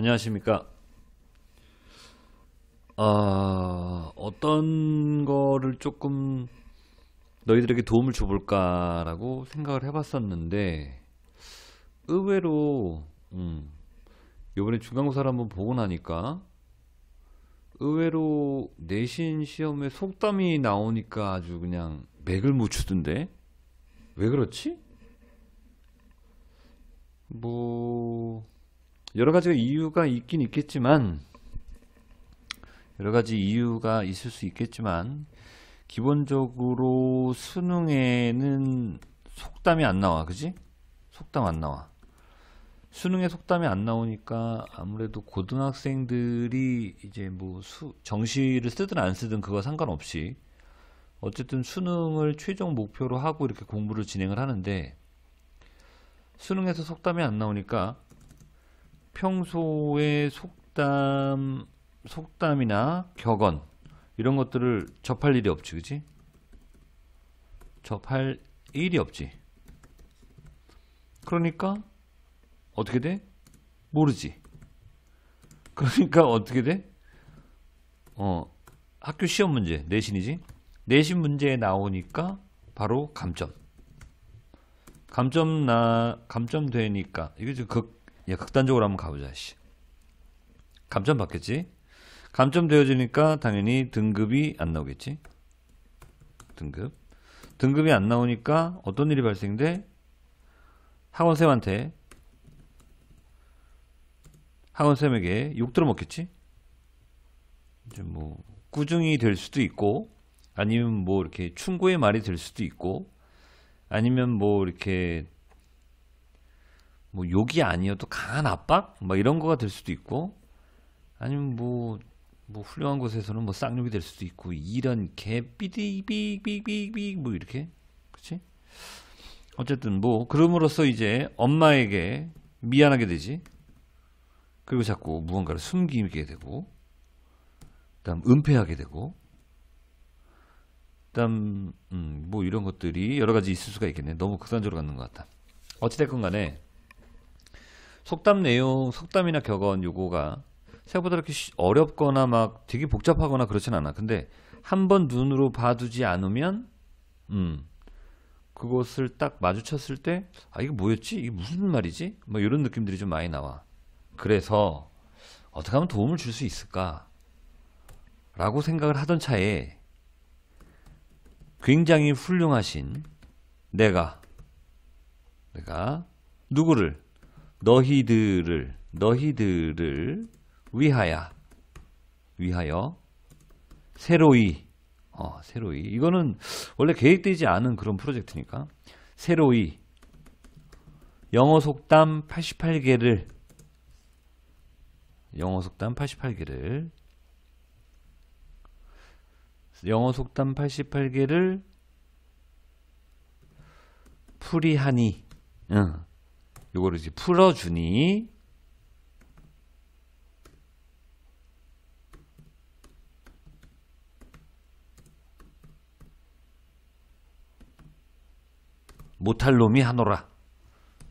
안녕하십니까. 아, 어떤 거를 조금 너희들에게 도움을 줘볼까라고 생각을 해봤었는데 의외로 음, 요번에 중간고사를 한번 보고 나니까 의외로 내신 시험에 속담이 나오니까 아주 그냥 맥을 못 추던데 왜 그렇지? 뭐 여러 가지 이유가 있긴 있겠지만 여러 가지 이유가 있을 수 있겠지만 기본적으로 수능에는 속담이 안 나와 그지 속담 안 나와 수능에 속담이 안 나오니까 아무래도 고등학생들이 이제 뭐 수, 정시를 쓰든 안 쓰든 그거 상관없이 어쨌든 수능을 최종 목표로 하고 이렇게 공부를 진행을 하는데 수능에서 속담이 안 나오니까 평소에 속담, 속담이나 격언 이런 것들을 접할 일이 없지, 그지? 접할 일이 없지. 그러니까 어떻게 돼? 모르지. 그러니까 어떻게 돼? 어, 학교 시험 문제, 내신이지? 내신 문제에 나오니까 바로 감점. 감점 나 감점 되니까 이게 지금 극 예, 극단적으로 한번 가보자. 씨. 감점 받겠지? 감점 되어지니까 당연히 등급이 안 나오겠지? 등급. 등급이 안 나오니까 어떤 일이 발생돼? 학원쌤한테 학원쌤에게 욕 들어먹겠지? 이제 뭐 꾸중이 될 수도 있고 아니면 뭐 이렇게 충고의 말이 될 수도 있고 아니면 뭐 이렇게 뭐 욕이 아니어도 강한 압박 뭐 이런 거가 될 수도 있고 아니면 뭐뭐 뭐 훌륭한 곳에서는 뭐 쌍욕이 될 수도 있고 이런 개삐디삐삐삐삐 뭐 이렇게 그치 어쨌든 뭐 그럼으로써 이제 엄마에게 미안하게 되지 그리고 자꾸 무언가를 숨기게 되고 그다음 은폐하게 되고 그다음 음, 뭐 이런 것들이 여러 가지 있을 수가 있겠네 너무 극단적으로 갖는것 같다 어찌됐건 간에 속담 내용, 속담이나 격언 요거가 생각보다 이렇게 어렵거나 막 되게 복잡하거나 그렇진 않아. 근데 한 번 눈으로 봐두지 않으면 음 그것을 딱 마주쳤을 때아 이게 뭐였지? 이게 무슨 말이지? 뭐 이런 느낌들이 좀 많이 나와. 그래서 어떻게 하면 도움을 줄 수 있을까? 라고 생각을 하던 차에 굉장히 훌륭하신 내가 내가 누구를 너희들을 너희들을 위하여 위하여 새로이 어, 새로이 이거는 원래 계획되지 않은 그런 프로젝트니까 새로이 영어 속담 88개를 영어 속담 88개를 영어 속담 88개를 풀이하니 응. 요거를 이제 풀어주니 못할 놈이 하노라.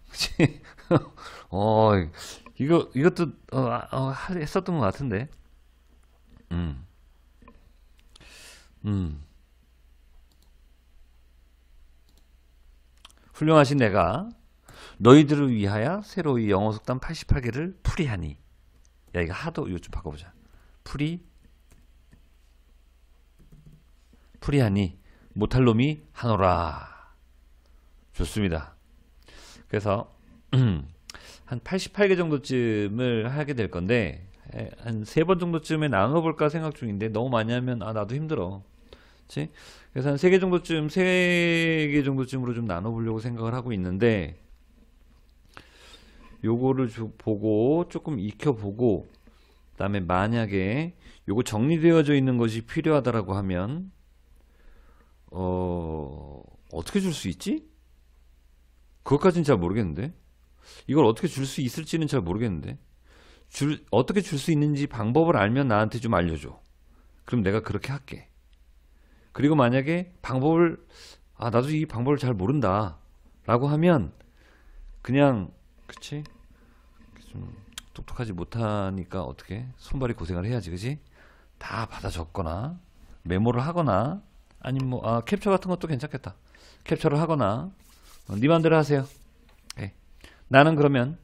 어, 이거 이것도 어, 어, 했었던 것 같은데. 음. 음. 훌륭하신 내가 너희들을 위하여 새로 이 영어 속담 88개를 풀이하니. 야 이거 하도 이거 좀 바꿔보자. 풀이 풀이하니 못할 놈이 하노라. 좋습니다. 그래서 한 88개 정도쯤을 하게 될 건데 한 세 번 정도쯤에 나눠볼까 생각 중인데 너무 많이 하면 아 나도 힘들어. 그치? 그래서 한 세 개 정도쯤 세 개 정도쯤으로 좀 나눠보려고 생각을 하고 있는데 요거를 보고 조금 익혀보고 그 다음에 만약에 요거 정리되어져 있는 것이 필요하다라고 하면 어... 어떻게 줄 수 있지? 그것까지는 잘 모르겠는데 이걸 어떻게 줄 수 있을지는 잘 모르겠는데 줄, 어떻게 줄 수 있는지 방법을 알면 나한테 좀 알려줘 그럼 내가 그렇게 할게 그리고 만약에 방법을 아 나도 이 방법을 잘 모른다 라고 하면 그냥 그치? 좀 똑똑하지 못하니까 어떻게 손발이 고생을 해야지 그지? 다 받아 적거나 메모를 하거나 아니면 뭐 아, 캡처 같은 것도 괜찮겠다 캡처를 하거나 어, 네 맘대로 하세요 오 예. 나는 그러면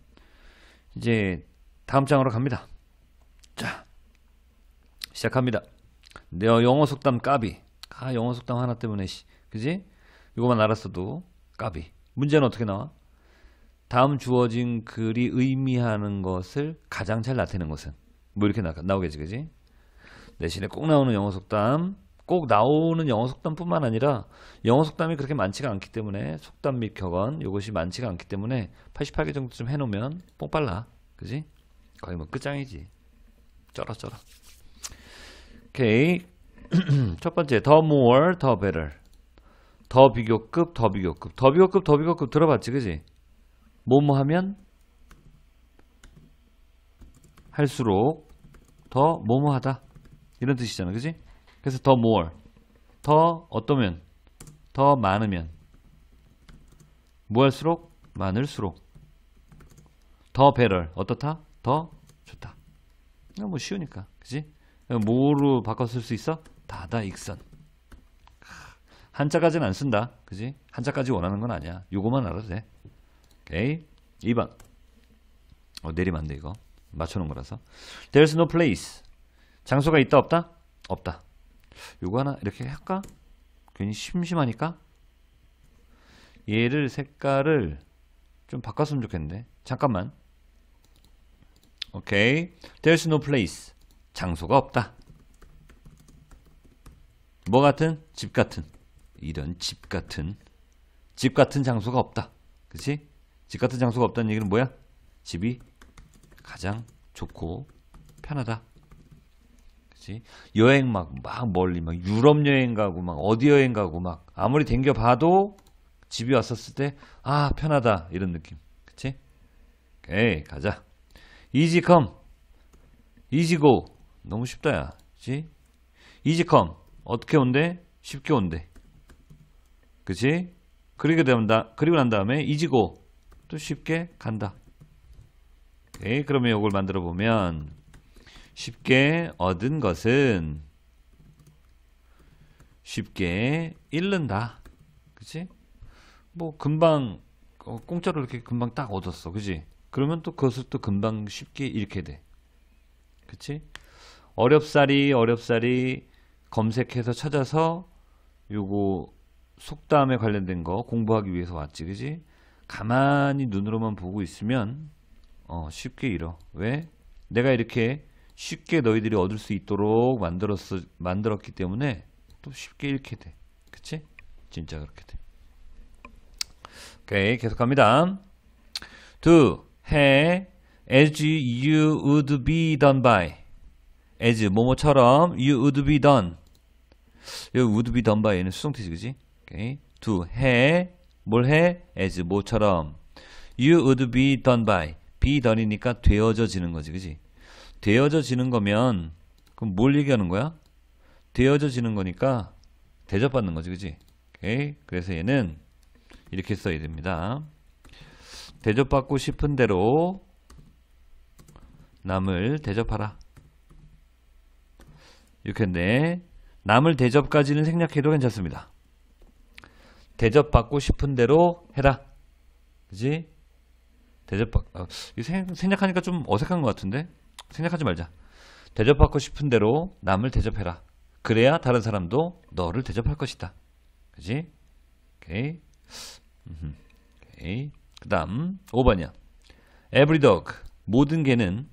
이제 다음 장으로 갑니다 자 시작합니다 내 영어 속담 까비 아 영어 속담 하나 때문에 씨 그지? 이거만 알았어도 까비 문제는 어떻게 나와? 다음 주어진 글이 의미하는 것을 가장 잘 나타내는 것은 뭐 이렇게 나, 나오겠지 그지 내신에 꼭 나오는 영어 속담 꼭 나오는 영어 속담뿐만 아니라 영어 속담이 그렇게 많지가 않기 때문에 속담 및 격언 이것이 많지가 않기 때문에 88개 정도좀 해놓으면 뽕 빨라 그지 거의 뭐 끝장이지 쩔어쩔어 오케이 첫 번째 더 more 더 better 더 비교급 더 비교급 더 비교급 더 비교급 들어봤지 그지 뭐뭐 하면 할수록 더 뭐뭐 하다 이런 뜻이잖아 그지 그래서 더 more 더 어떠면 더 많으면 뭐 할수록 많을수록 더 better 어떻다 더 좋다 뭐 쉬우니까 그지 뭐로 바꿔 쓸수 있어 다다 익선 한자까지는 안 쓴다 그지 한자까지 원하는 건 아니야 요거만 알아도 돼 오이 2번. 어, 내리면 안 돼, 이거. 맞춰놓은 거라서. There's no place. 장소가 있다, 없다? 없다. 요거 하나 이렇게 할까? 괜히 심심하니까? 얘를 색깔을 좀 바꿨으면 좋겠는데. 잠깐만. 오케이. There's no place. 장소가 없다. 뭐 같은? 집 같은. 이런 집 같은. 집 같은 장소가 없다. 그치? 집 같은 장소가 없다는 얘기는 뭐야? 집이 가장 좋고 편하다. 그치? 여행 막, 막 멀리, 막 유럽 여행 가고, 막 어디 여행 가고, 막 아무리 댕겨봐도 집이 왔었을 때, 아, 편하다. 이런 느낌. 그치? 오케이, 가자. 이지컴. 이지고. 너무 쉽다, 야. 그치? 이지컴. 어떻게 온대? 쉽게 온대. 그치? 그리고, 난 다, 그리고 난 다음에 이지고. 또 쉽게 간다. 오케이, 네, 그러면 이걸 만들어 보면 쉽게 얻은 것은 쉽게 잃는다. 그치? 뭐 금방 어, 공짜로 이렇게 금방 딱 얻었어. 그치? 그러면 또 그것을 또 금방 쉽게 잃게 돼. 그치? 어렵사리 어렵사리 검색해서 찾아서 요거 속담에 관련된 거 공부하기 위해서 왔지. 그치? 가만히 눈으로만 보고 있으면 어, 쉽게 잃어. 왜? 내가 이렇게 쉽게 너희들이 얻을 수 있도록 만들었, 만들었기 때문에 또 쉽게 잃게 돼. 그치? 진짜 그렇게 돼. 오케이, 계속합니다. Do, 해, as you would be done by. as, 뭐뭐처럼 you would be done. 여기 would be done by는 수성태지 그지? 오케이. do, 해, 뭘 해? as 뭐처럼 you would be done by be done이니까 되어져지는 거지 그지 되어져지는 거면 그럼 뭘 얘기하는 거야? 되어져지는 거니까 대접받는 거지 그지 오케이 그래서 얘는 이렇게 써야 됩니다 대접받고 싶은 대로 남을 대접하라 이렇게 했데 남을 대접까지는 생략해도 괜찮습니다 대접받고 싶은 대로 해라. 그지? 대접받, 아, 생, 략하니까좀 어색한 것 같은데? 생략하지 말자. 대접받고 싶은 대로 남을 대접해라. 그래야 다른 사람도 너를 대접할 것이다. 그지? 오케이. 오케이. 그 다음, 5번이야. Every dog. 모든 개는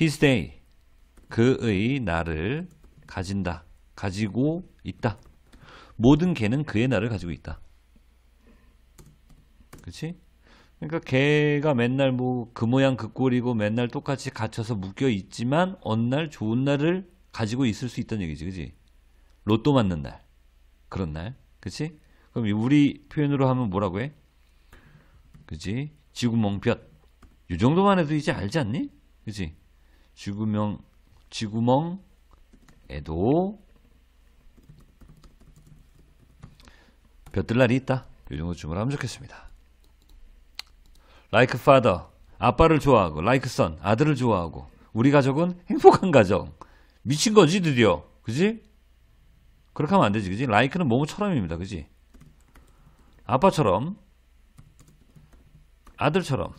his day. 그의 나를 가진다. 가지고 있다. 모든 개는 그의 날을 가지고 있다. 그치 그러니까 개가 맨날 뭐 그 모양 그 꼴이고 맨날 똑같이 갇혀서 묶여 있지만 어느 날 좋은 날을 가지고 있을 수 있다는 얘기지, 그치 로또 맞는 날, 그런 날, 그치 그럼 우리 표현으로 하면 뭐라고 해? 그치 지구멍볕. 이 정도만 해도 이제 알지 않니? 그치 지구멍, 지구멍에도 볕들 날이 있다. 요 정도 주문하면 좋겠습니다. Like father, 아빠를 좋아하고 Like son, 아들을 좋아하고 우리 가족은 행복한 가정. 미친 거지 드디어, 그지? 그렇게 하면 안 되지, 그지? Like는 몸처럼입니다, 그지? 아빠처럼, 아들처럼,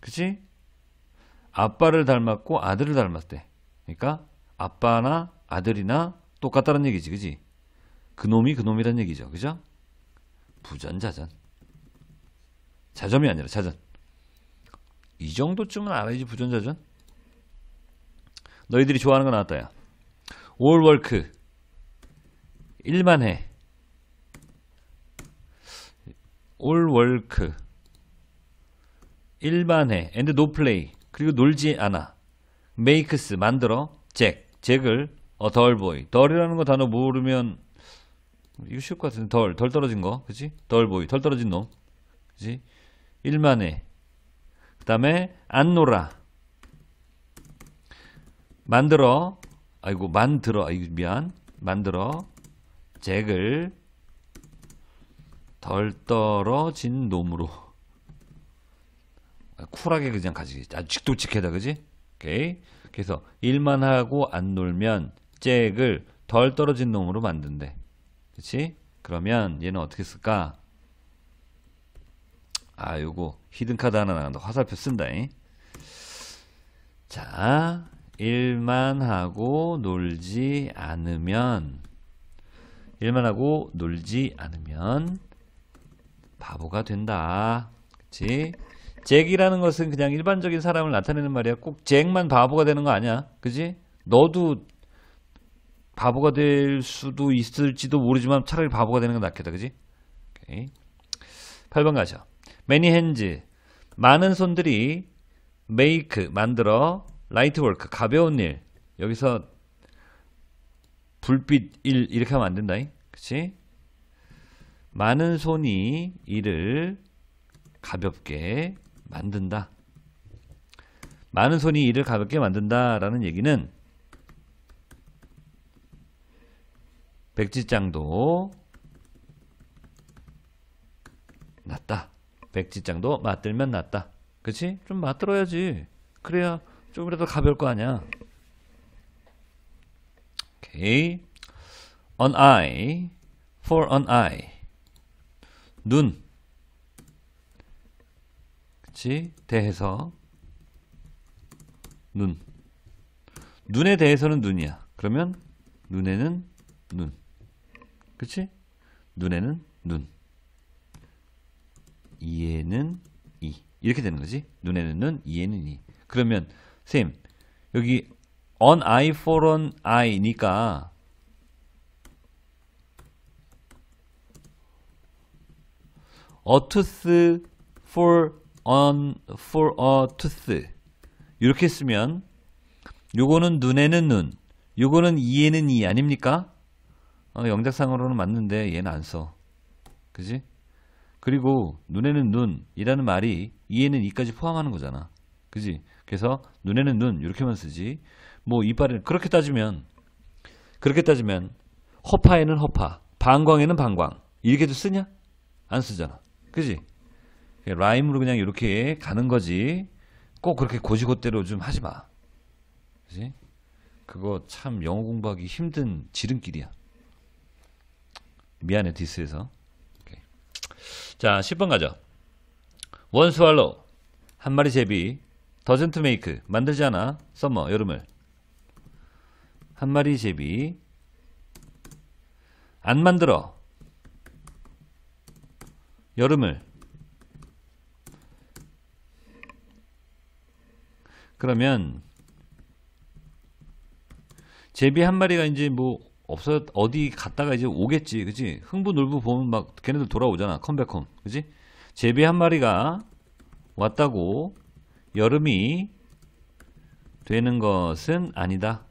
그지? 아빠를 닮았고 아들을 닮았대. 그러니까 아빠나 아들이나 똑같다는 얘기지, 그지? 그놈이 그놈이란 얘기죠, 그죠? 부전자전. 자점이 아니라 자전. 이 정도쯤은 알아야지 부전자전. 너희들이 좋아하는 거 나왔다 야. 올월크 일만 해. 올월크 일만 해. 앤드 노플레이 그리고 놀지 않아. 메이크스 만들어. 잭. 잭을 a dull 이라는거 단어 모르면 이거 쉬울 것 같은데 덜, 덜 떨어진 거 그치? 덜 보이, 덜 떨어진 놈 그치? 일만해그 다음에 안 놀아 만들어 아이고 만들어 아이고 미안 만들어 잭을 덜 떨어진 놈으로 쿨하게 그냥 가지겠지 아 직도직해다 그지 오케이 그래서 일만 하고 안 놀면 잭을 덜 떨어진 놈으로 만든대 그치? 그러면 얘는 어떻게 쓸까? 아 요거 히든카드 하나 나간다 화살표 쓴다잉 자 일만 하고 놀지 않으면 일만 하고 놀지 않으면 바보가 된다 그치? 잭이라는 것은 그냥 일반적인 사람을 나타내는 말이야 꼭 잭만 바보가 되는 거 아니야 그치 너도 바보가 될 수도 있을지도 모르지만 차라리 바보가 되는 게 낫겠다. 그지? 8번 가죠. 매니 n 즈 많은 손들이 메이크, 만들어, 라이트 h 크 가벼운 일. 여기서 불빛 일 이렇게 하면 안 된다. 그치? 많은 손이 일을 가볍게 만든다. 많은 손이 일을 가볍게 만든다라는 얘기는 백지장도 낫다. 백지장도 맞들면 낫다. 그치? 좀 맞들어야지. 그래야 좀이라도 가벼울 거 아니야. 오케이. an eye for an eye. 눈. 그치? 대해서. 눈. 눈에 대해서는 눈이야. 그러면 눈에는 눈. 그치? 눈에는 눈 이에는 이 이렇게 되는 거지 눈에는 눈 이에는 이 그러면 선생님 여기 on eye for on eye니까 a tooth for on for a tooth 이렇게 쓰면 요거는 눈에는 눈 요거는 이에는 이 아닙니까? 어, 영작상으로는 맞는데 얘는 안 써. 그지? 그리고 눈에는 눈이라는 말이 이에는 이까지 포함하는 거잖아. 그지? 그래서 눈에는 눈 이렇게만 쓰지. 뭐 이빨은 그렇게 따지면 그렇게 따지면 허파에는 허파, 방광에는 방광 이렇게도 쓰냐? 안 쓰잖아. 그지? 라임으로 그냥 이렇게 가는 거지. 꼭 그렇게 고지고대로 좀 하지 마. 그지? 그거 참 영어 공부하기 힘든 지름길이야. 미안해 디스에서 자 10번 가죠 원 스왈로 한 마리 제비 더센트 메이크 만들지 않아 썸머 여름을 한 마리 제비 안 만들어 여름을 그러면 제비 한 마리가 이제 뭐 없어 어디 갔다가 이제 오겠지 그지 흥부 놀부 보면 막 걔네들 돌아오잖아 컴백홈 그지 제비 한 마리가 왔다고 여름이 되는 것은 아니다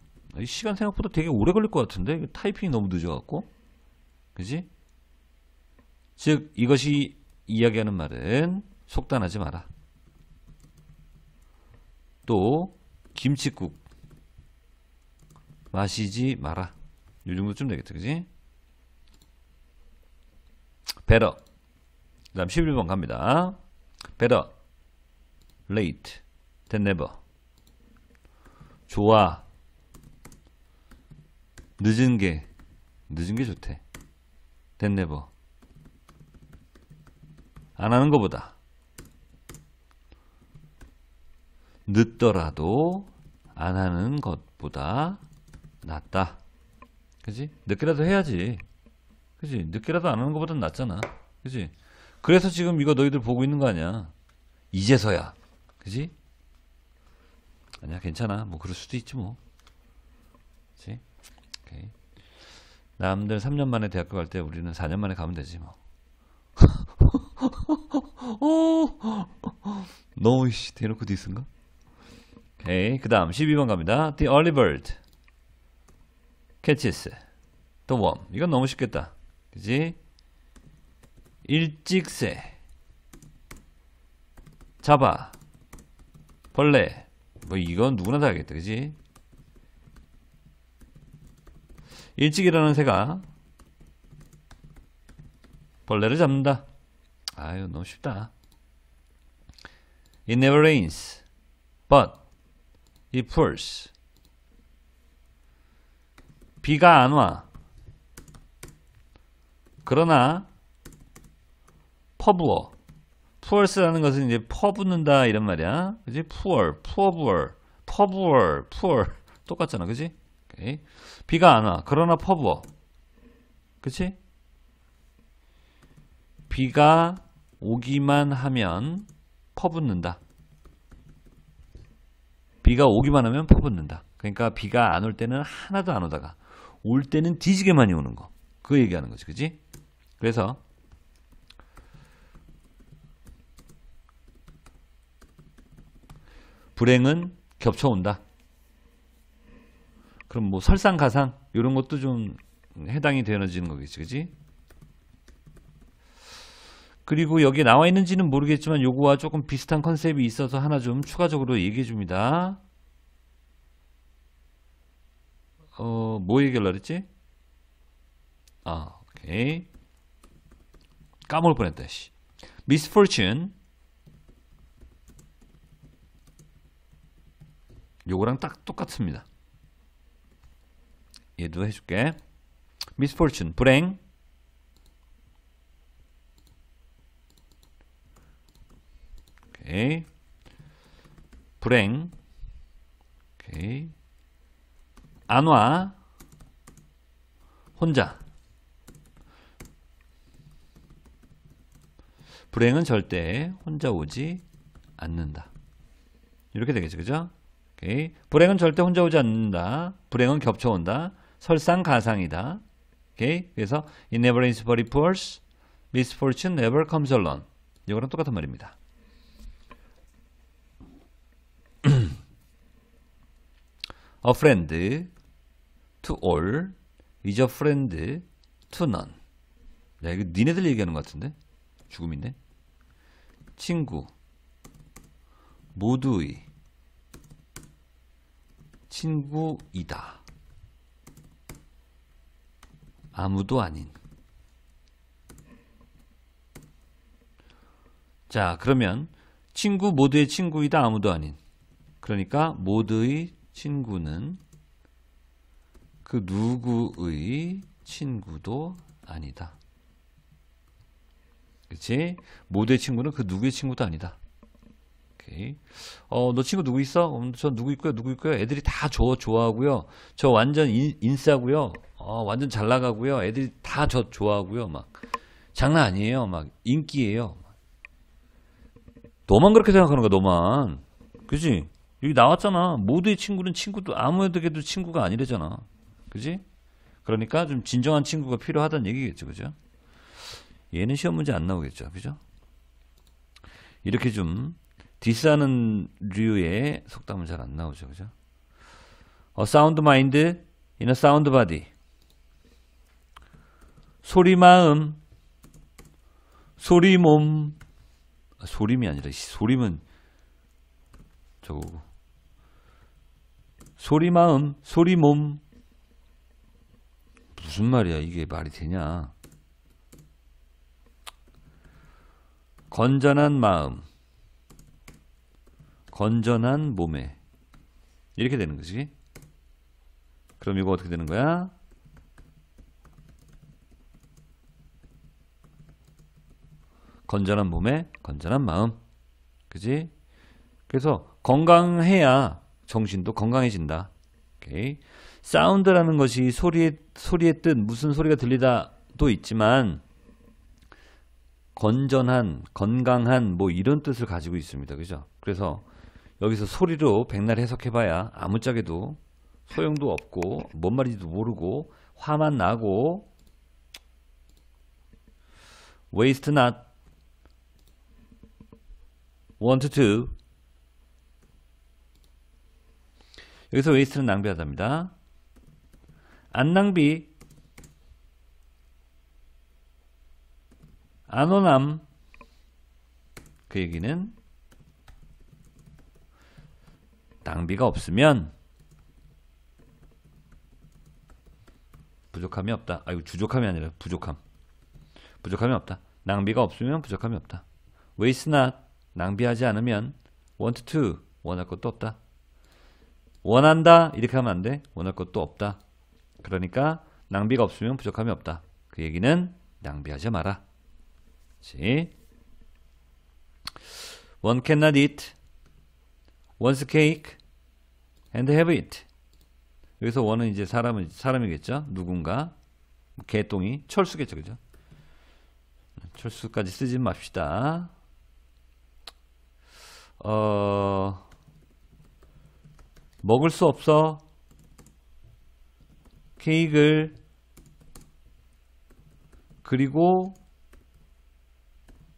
시간 생각보다 되게 오래 걸릴 것 같은데 타이핑이 너무 늦어갖고 그지 즉 이것이 이야기하는 말은 속단하지 마라 또 김치국 마시지 마라 이 정도쯤 되겠다 그지 better 그 다음 11번 갑니다 better late than never 좋아 늦은 게 늦은 게 좋대 than never 안 하는 것보다 늦더라도 안 하는 것보다 낫다 그지? 늦게라도 해야지. 그지? 늦게라도 안 하는 것보단 낫잖아. 그지? 그래서 지금 이거 너희들 보고 있는 거 아니야. 이제서야. 그지? 아니야, 괜찮아. 뭐, 그럴 수도 있지, 뭐. 그지? 오케이. 남들 3년 만에 대학교 갈 때 우리는 4년 만에 가면 되지, 뭐. 어? 너무 씨 대놓고 디스인가? 오케이 그 다음 12번 갑니다 The Oliver 캐치스 또 웜. 이건 너무 쉽겠다. 그지? 일찍새 잡아 벌레 뭐 이건 누구나 다 알겠다. 그지? 일찍이라는 새가 벌레를 잡는다. 아유 너무 쉽다. It never rains, but it pours. 비가 안 와. 그러나 퍼부어. 푸얼스라는 것은 이제 퍼붓는다 이런 말이야. 그지? 푸얼, 푸어부얼, 퍼부얼, 푸얼. 똑같잖아. 그지? 비가 안 와. 그러나 퍼부어. 그치? 비가 오기만 하면 퍼붓는다. 비가 오기만 하면 퍼붓는다. 그러니까 비가 안 올 때는 하나도 안 오다가 올 때는 뒤지게 많이 오는 거. 그 얘기하는 거지. 그지? 그래서 불행은 겹쳐온다. 그럼 뭐 설상가상 이런 것도 좀 해당이 되어지는 거겠지. 그지? 그리고 여기 나와 있는지는 모르겠지만 요거와 조금 비슷한 컨셉이 있어서 하나 좀 추가적으로 얘기해 줍니다. 어, 뭐 얘기하려 그랬지? 아, 오케이. 까먹을 뻔했다, 씨. misfortune. 요거랑 딱 똑같습니다. 얘도 해줄게. misfortune, 불행. 오케이. 불행. 오케이. 안 와. 혼자. 불행은 절대 혼자 오지 않는다. 이렇게 되겠죠. 그죠? 오케이. 불행은 절대 혼자 오지 않는다. 불행은 겹쳐온다. 설상가상이다. 오케이. 그래서 it never is very poor, misfortune never comes alone. 이거랑 똑같은 말입니다. 어프 r 드 to all, is a friend, to none. 야, 이거 니네들 얘기하는 것 같은데? 죽음인데 친구, 모두의 친구이다. 아무도 아닌. 자, 그러면 친구 모두의 친구이다 아무도 아닌. 그러니까 모두의 친구는 그 누구의 친구도 아니다. 그치? 모두의 친구는 그 누구의 친구도 아니다. 오케이. 어, 너 친구 누구 있어? 음, 저 누구 있고요, 누구 있고요. 애들이 다 저 좋아하고요. 저 완전 인, 인싸고요. 어, 완전 잘 나가고요. 애들이 다 저 좋아하고요. 막 장난 아니에요. 막 인기예요. 너만 그렇게 생각하는 거야, 너만. 그지? 여기 나왔잖아. 모두의 친구는 친구도 아무에게도 친구가 아니래잖아. 그지? 그러니까 좀 진정한 친구가 필요하다는 얘기겠죠. 그죠? 얘는 시험 문제 안 나오겠죠. 그죠? 이렇게 좀 디스하는 류의 속담은 잘 안 나오죠. 그죠? A sound mind in a sound body. 소리 마음, 소리 몸. 아, 소림이 아니라 소림은 저거고. 소리 마음, 소리 몸, 무슨 말이야 이게 말이 되냐 건전한 마음 건전한 몸에 이렇게 되는 거지 그럼 이거 어떻게 되는 거야 건전한 몸에 건전한 마음 그지 그래서 건강해야 정신도 건강해진다 오케이 사운드라는 것이 소리의 소리의 뜻 무슨 소리가 들리다도 있지만 건전한 건강한 뭐 이런 뜻을 가지고 있습니다. 그죠? 그래서 여기서 소리로 백날 해석해봐야 아무짝에도 소용도 없고 뭔 말인지도 모르고 화만 나고 waste not want to 여기서 waste는 낭비하답니다. 안 낭비 안호남 그 얘기는 낭비가 없으면 부족함이 없다. 아이고 주족함이 아니라 부족함. 부족함이 없다. 낭비가 없으면 부족함이 없다. waste not 낭비하지 않으면 want to 원할 것도 없다. 원한다 이렇게 하면 안 돼. 원할 것도 없다. 그러니까 낭비가 없으면 부족함이 없다. 그 얘기는 낭비하지 마라. 그렇지? One cannot eat one's cake and have it. 여기서 원은 이제 사람은 사람이겠죠. 누군가 개똥이 철수겠죠, 그죠? 철수까지 쓰지 맙시다. 어 먹을 수 없어 케이크를 그리고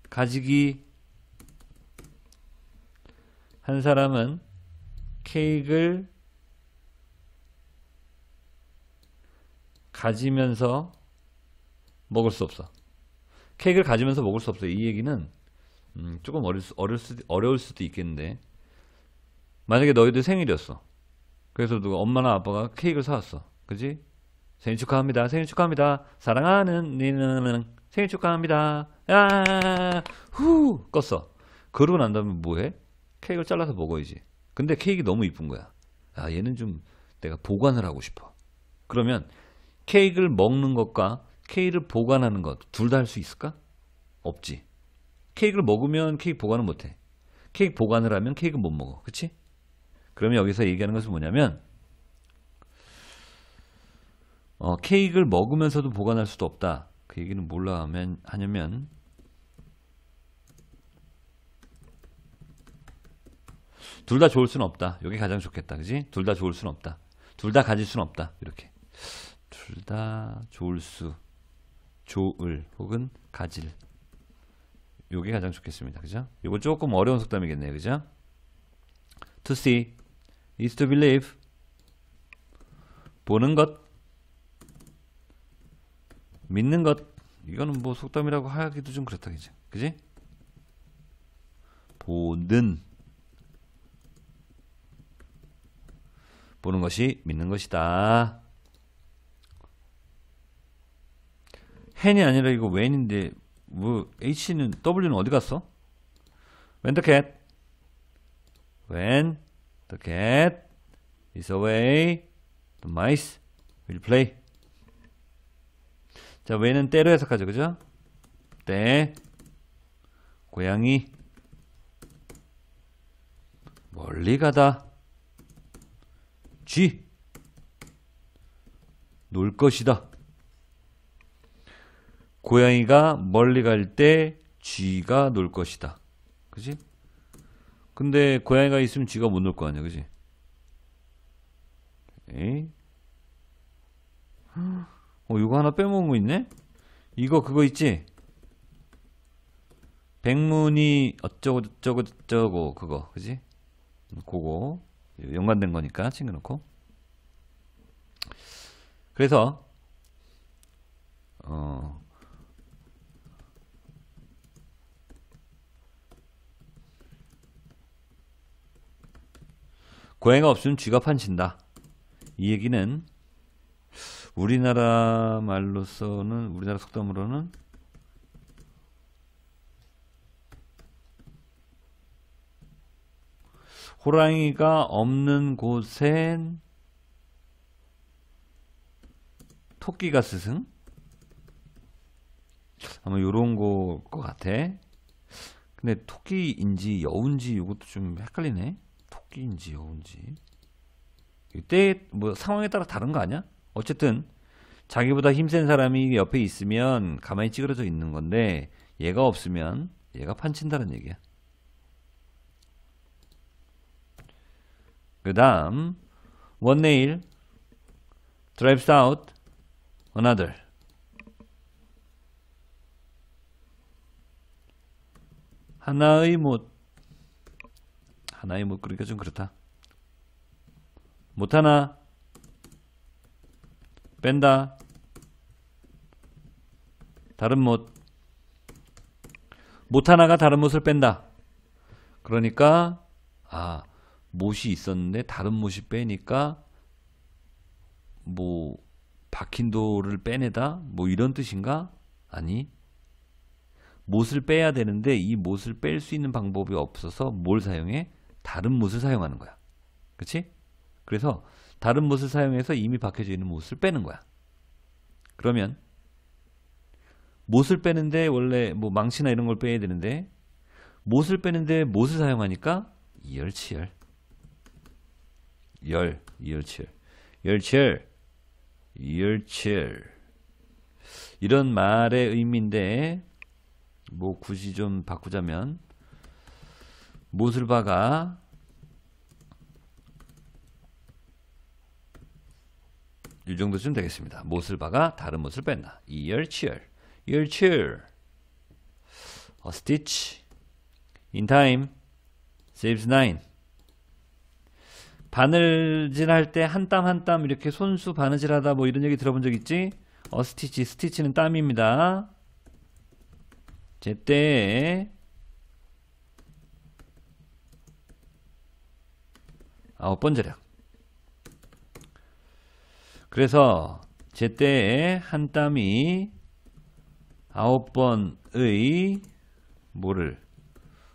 가지기 한 사람은 케이크를 가지면서 먹을 수 없어. 케이크를 가지면서 먹을 수 없어. 이 얘기는 음, 조금 어릴 수, 어려 수도, 어려울 수도 있겠는데 만약에 너희들 생일이었어. 그래서 누가 엄마나 아빠가 케이크를 사왔어. 그지? 생일 축하합니다. 생일 축하합니다. 사랑하는 니는 생일 축하합니다. 야, 후 껐어. 그러고 난 다음에 뭐해? 케이크를 잘라서 먹어야지. 근데 케이크 너무 이쁜 거야. 아 얘는 좀 내가 보관을 하고 싶어. 그러면 케이크를 먹는 것과 케이크를 보관하는 것 둘 다 할 수 있을까? 없지. 케이크를 먹으면 케이크 보관을 못해. 케이크 보관을 하면 케이크 못 먹어. 그치? 그러면 여기서 얘기하는 것은 뭐냐면 어, 케이크를 먹으면서도 보관할 수도 없다. 그 얘기는 몰라 하면, 하냐면 둘 다 좋을 수는 없다. 이게 가장 좋겠다. 그지? 둘 다 좋을 수는 없다. 둘 다 가질 수는 없다. 이렇게. 둘 다 좋을 수. 좋을 혹은 가질. 요게 가장 좋겠습니다. 그죠? 요거 조금 어려운 속담이겠네요. 그죠? To see is to believe. 보는 것 믿는 것 이거는 뭐 속담이라고 하기도 좀 그렇다 그지 그지 보는 보는 것이 믿는 것이다 hen이 아니라 이거 when인데 뭐 h는 w는 어디 갔어 when the cat when the cat is away the mice will play 자, 왜는 때로 해석하죠. 그죠? 때 고양이 멀리 가다 쥐놀 것이다. 고양이가 멀리 갈 때 쥐가 놀 것이다. 그지? 근데 고양이가 있으면 쥐가 못 놀 거 아니야. 그지? 에어 이거 하나 빼먹은 거 있네? 이거 그거 있지? 백문이 어쩌고 저쩌고 저쩌고 그거 그지? 그거 연관된 거니까 챙겨놓고 그래서 어 고행가 없으면 쥐가 판친다 이 얘기는 우리나라 말로서는 우리나라 속담으로는 호랑이가 없는 곳엔 토끼가 스승 아마 요런 거것 같아 근데 토끼인지 여운지 이것도 좀 헷갈리네 토끼인지 여운지 이때 뭐 상황에 따라 다른 거 아니야? 어쨌든 자기보다 힘센 사람이 옆에 있으면 가만히 찌그러져 있는 건데 얘가 없으면 얘가 판친다는 얘기야. 그 다음 원네일 drives out another 하나의 못 하나의 못 그러니까 좀 그렇다 못 하나 뺀다 다른 못, 못 하나가 다른 못을 뺀다. 그러니까 아 못이 있었는데 다른 못이 빼니까 뭐 박힌 돌을 빼내다 뭐 이런 뜻인가? 아니 못을 빼야 되는데 이 못을 뺄 수 있는 방법이 없어서 뭘 사용해? 다른 못을 사용하는 거야. 그치 그래서 다른 못을 사용해서 이미 박혀져 있는 못을 빼는 거야. 그러면 못을 빼는데 원래 뭐 망치나 이런 걸 빼야 되는데 못을 빼는데 못을 사용하니까 이열치열 열 이열치열 열치열 이열치열 이런 말의 의미인데 뭐 굳이 좀 바꾸자면 못을 박아 이 정도쯤 되겠습니다. 못을 박아 다른 못을 뺐나. 이열 치열. 이열 치열. 어 스티치. 인 타임. 세이브스 m e 바느질 할 때 한 땀 한 땀 이렇게 손수 바느질 하다 뭐 이런 얘기 들어본 적 있지? 어 스티치 스티치는 땀입니다. 제때 아홉 번째 략 그래서 제때에 한 땀이 아홉 번의 뭐를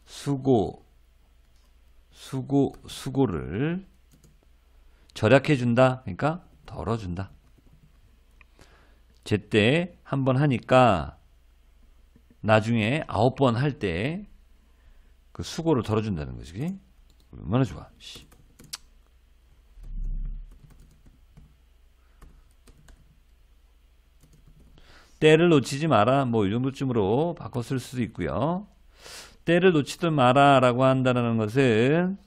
수고 수고 수고를 절약해 준다. 그러니까 덜어 준다. 제때 한 번 하니까 나중에 아홉 번 할 때 그 수고를 덜어준다는 거지. 그지? 얼마나 좋아. 씨. 때를 놓치지 마라 뭐 이 정도쯤으로 바꿨을 수도 있고요. 때를 놓치지 마라 라고 한다는 것은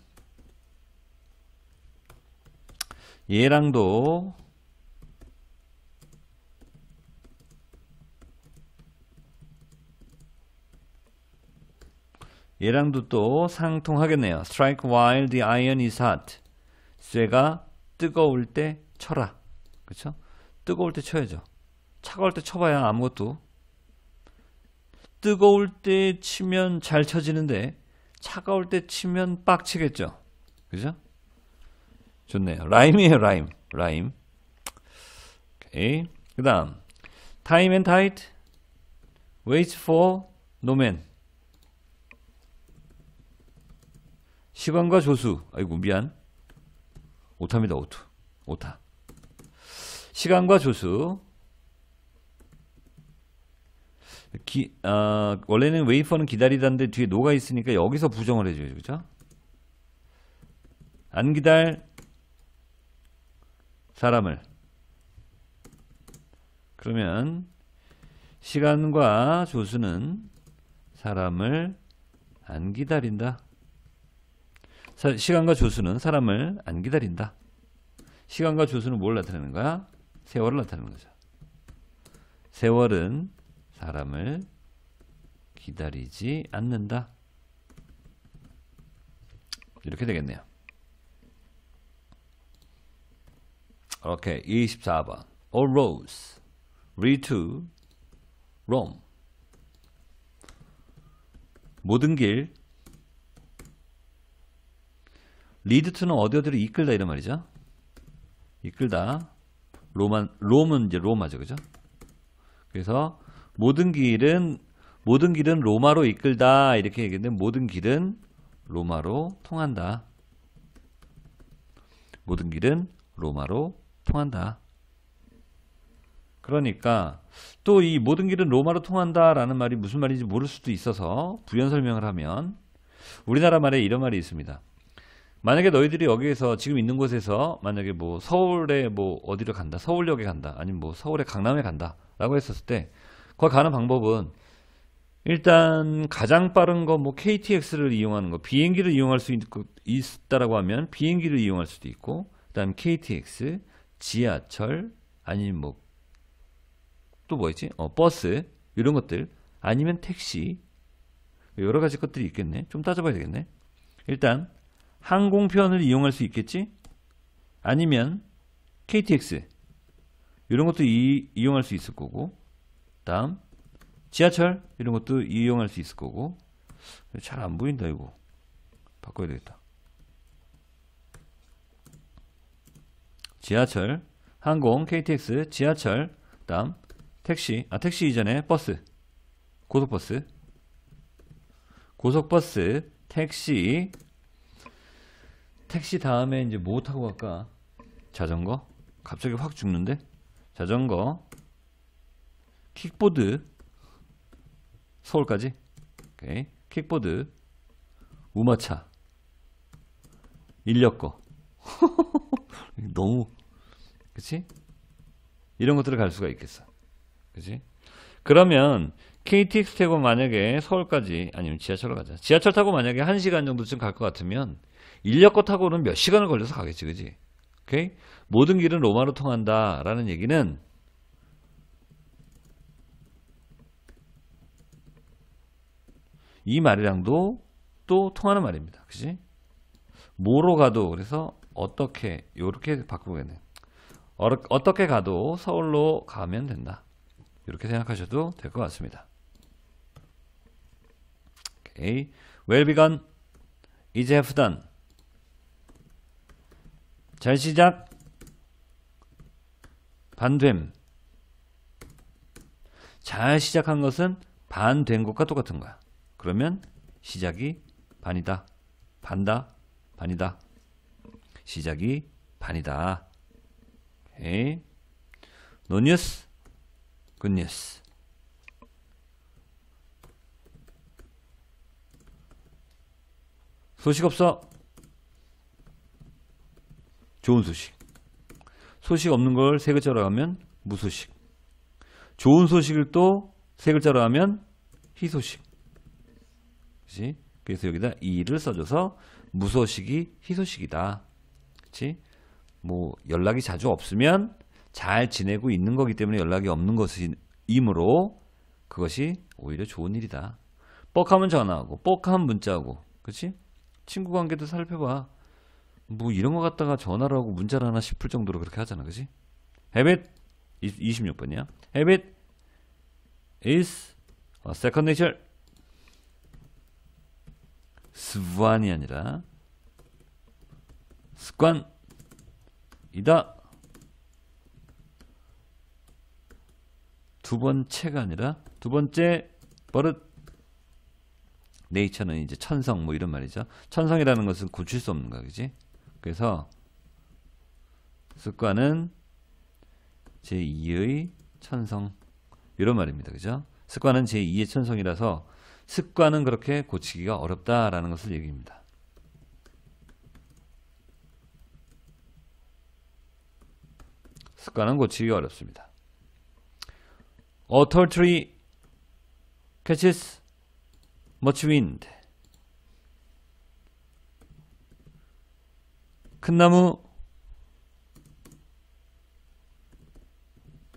얘랑도 얘랑도 또 상통하겠네요. Strike while the iron is hot. 쇠가 뜨거울 때 쳐라. 그렇죠? 뜨거울 때 쳐야죠. 차가울 때 쳐봐야 아무것도 뜨거울 때 치면 잘 쳐지는데 차가울 때 치면 빡치겠죠. 그죠? 좋네요. 라임이에요, 라임. 라임. 오케이. 그 다음. 타 i m 타이트 웨이 i g 노맨 시간과 조수. 아이고, 미안. 오타입니다, 오투. 오타. 시간과 조수. 기, 아, 원래는 웨이퍼는 기다리던데 뒤에 녹아 있으니까 여기서 부정을 해줘야죠. 그죠? 안 기다릴 사람을 그러면 시간과 조수는 사람을 안 기다린다. 사, 시간과 조수는 사람을 안 기다린다. 시간과 조수는 뭘 나타내는 거야? 세월을 나타내는 거죠. 세월은 사람을 기다리지 않는다. 이렇게 되겠네요. 오케이. 24번. arose, l l re to, Rome. 모든 길. Lead t o 는 어디 어디로 이끌다 이런 말이죠. 이끌다. 로만, 롬은 이제 로마죠. 그죠? 그래서 모든 길은 모든 길은 로마로 이끌다 이렇게 얘기했는데 모든 길은 로마로 통한다. 모든 길은 로마로 통한다. 그러니까 또 이 모든 길은 로마로 통한다라는 말이 무슨 말인지 모를 수도 있어서 부연 설명을 하면 우리나라 말에 이런 말이 있습니다. 만약에 너희들이 여기에서 지금 있는 곳에서 만약에 뭐 서울에 뭐 어디로 간다 서울역에 간다 아니면 뭐서울에 강남에 간다 라고 했었을 때 거기 가는 방법은 일단 가장 빠른 거 뭐 KTX를 이용하는 거 비행기를 이용할 수 있고 있다라고 하면 비행기를 이용할 수도 있고 그다음 KTX 지하철 아니면 뭐 또 뭐였지 어 버스 이런 것들 아니면 택시 여러 가지 것들이 있겠네 좀 따져봐야 되겠네 일단 항공편을 이용할 수 있겠지 아니면 KTX 이런 것도 이, 이용할 수 있을 거고 다음 지하철 이런 것도 이용할 수 있을 거고 잘 안 보인다 이거 바꿔야 되겠다 지하철 항공 KTX 지하철 다음 택시 아 택시 이전에 버스 고속버스 고속버스 택시 택시 다음에 이제 뭐 타고 갈까 자전거 갑자기 확 죽는데 자전거 킥보드 서울까지 오케이. 킥보드 우마차 인력거 너무 그치? 이런 것들을 갈 수가 있겠어 그치? 그러면 KTX 타고 만약에 서울까지 아니면 지하철로 가자 지하철 타고 만약에 1시간 정도쯤 갈 것 같으면 인력거 타고는 몇 시간을 걸려서 가겠지 그치 오케이? 모든 길은 로마로 통한다 라는 얘기는 이 말이랑도 또 통하는 말입니다. 그지? 뭐로 가도 그래서 어떻게 이렇게 바꾸겠네. 어떻게 가도 서울로 가면 된다. 이렇게 생각하셔도 될 것 같습니다. 오케이. Well begun. 이제 have done. 잘 시작. 반됨. 잘 시작한 것은 반 된 것과 똑같은 거야. 그러면 시작이 반이다. 반다. 반이다. 시작이 반이다. 오케이. No news. Good news. 소식 없어. 좋은 소식. 소식 없는 걸 세 글자로 하면 무소식. 좋은 소식을 또 세 글자로 하면 희소식. 그치? 그래서 여기다 이를 써줘서 무소식이 희소식이다. 그치? 뭐 연락이 자주 없으면 잘 지내고 있는 거기 때문에 연락이 없는 것이므로 그것이 오히려 좋은 일이다. 뻑하면 전화하고 뻑하면 문자하고 그치? 친구 관계도 살펴봐. 뭐 이런 거 갖다가 전화를 하고 문자를 하나 싶을 정도로 그렇게 하잖아. 그치? h 빗 26번이야. h 빗 b i t is second nature. 습관이 아니라 습관이다. 두 번째가 아니라 두 번째 버릇 네이처는 이제 천성 뭐 이런 말이죠. 천성이라는 것은 고칠 수 없는 거지. 그래서 습관은 제2의 천성 이런 말입니다. 그죠? 습관은 제2의 천성이라서 습관은 그렇게 고치기가 어렵다라는 것을 얘기입니다. 습관은 고치기 어렵습니다. a u t h t r e e catches much wind. 큰 나무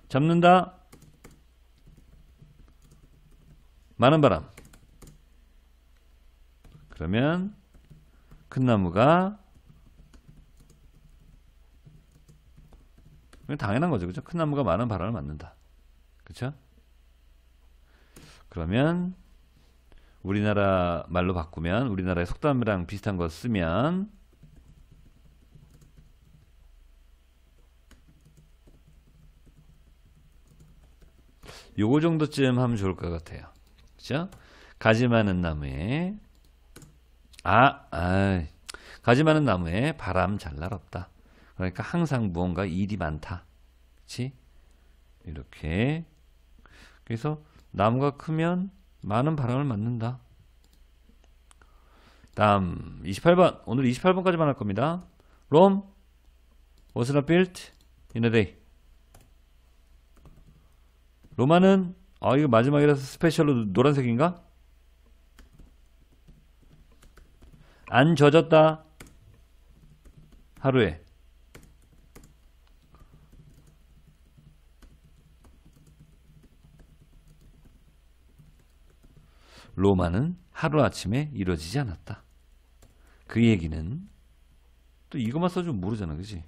잡는다. 많은 바람. 그러면 큰 나무가 당연한 거죠. 그죠? 큰 나무가 많은 바람을 맞는다. 그쵸? 그러면 우리나라 말로 바꾸면 우리나라의 속담이랑 비슷한 거 쓰면 요거 정도쯤 하면 좋을 것 같아요. 그죠? 가지 많은 나무에 아, 아 가지 많은 나무에 바람 잘 날 없다. 그러니까 항상 무언가 일이 많다. 그렇지? 이렇게. 그래서 나무가 크면 많은 바람을 맞는다. 다음 28번. 오늘 28번까지만 할 겁니다. Rome was not built in a day. 로마는 아 이거 마지막이라서 스페셜로 노란색인가? 안 젖었다. 하루에. 로마는 하루아침에 이루어지지 않았다. 그 얘기는 또 이것만 써주면 모르잖아. 그지?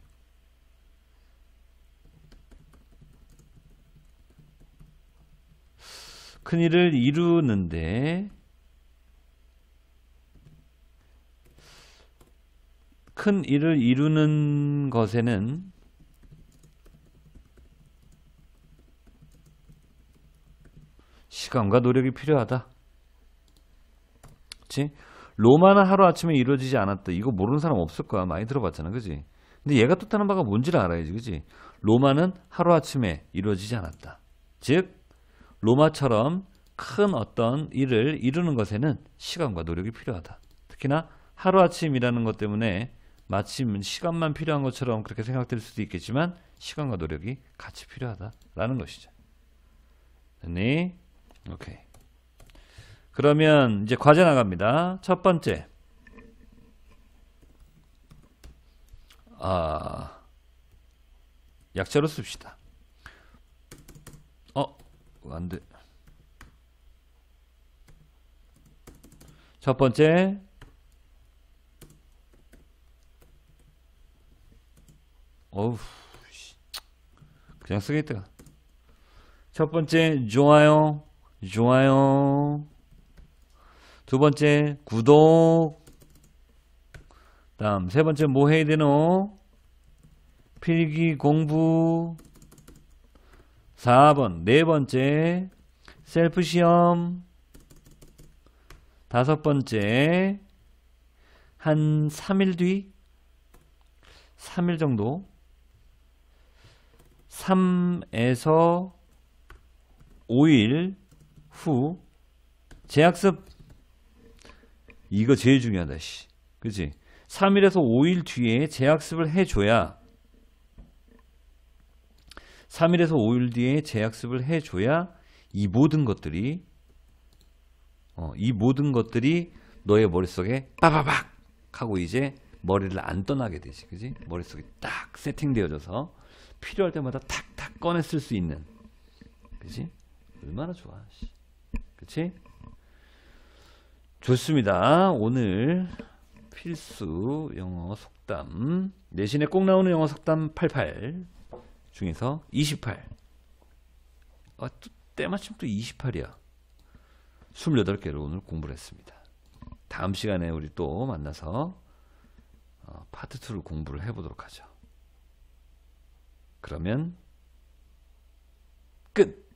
큰일을 이루는데 큰 일을 이루는 것에는 시간과 노력이 필요하다. 그치? 로마는 하루아침에 이루어지지 않았다. 이거 모르는 사람 없을 거야. 많이 들어봤잖아. 그지? 근데 얘가 뜻하는 바가 뭔지를 알아야지. 그지? 로마는 하루아침에 이루어지지 않았다. 즉, 로마처럼 큰 어떤 일을 이루는 것에는 시간과 노력이 필요하다. 특히나 하루아침이라는 것 때문에 마침 시간만 필요한 것처럼 그렇게 생각될 수도 있겠지만 시간과 노력이 같이 필요하다라는 것이죠. 됐니? 오케이. 그러면 이제 과제 나갑니다. 첫 번째. 아, 약자로 씁시다. 어, 어 안 돼. 첫 번째, 어우 그냥 쓰겠다 첫 번째 좋아요 좋아요 두 번째 구독 다음 세 번째 뭐 해야 되노 필기 공부 4번 네 번째 셀프 시험 다섯 번째 한 3일 뒤 3일 정도 3에서 5일 후 재학습 이거 제일 중요하다 씨. 그치 3일에서 5일 뒤에 재학습을 해줘야 3일에서 5일 뒤에 재학습을 해줘야 이 모든 것들이 어, 이 모든 것들이 너의 머릿속에 빠바박 하고 이제 머리를 안 떠나게 되지 그지 머릿속에 딱 세팅되어져서 필요할 때마다 탁탁 꺼내 쓸수 있는. 그치 얼마나 좋아. 그치? 좋습니다. 오늘 필수 영어 속담 내신에 꼭 나오는 영어 속담 88 중에서 28 아, 또 때마침 또 28이야 2 8개를 오늘 공부를 했습니다 다음 시간에 우리 또 만나서 어, 파트 2를 공부를 해보도록 하죠 그러면 끝!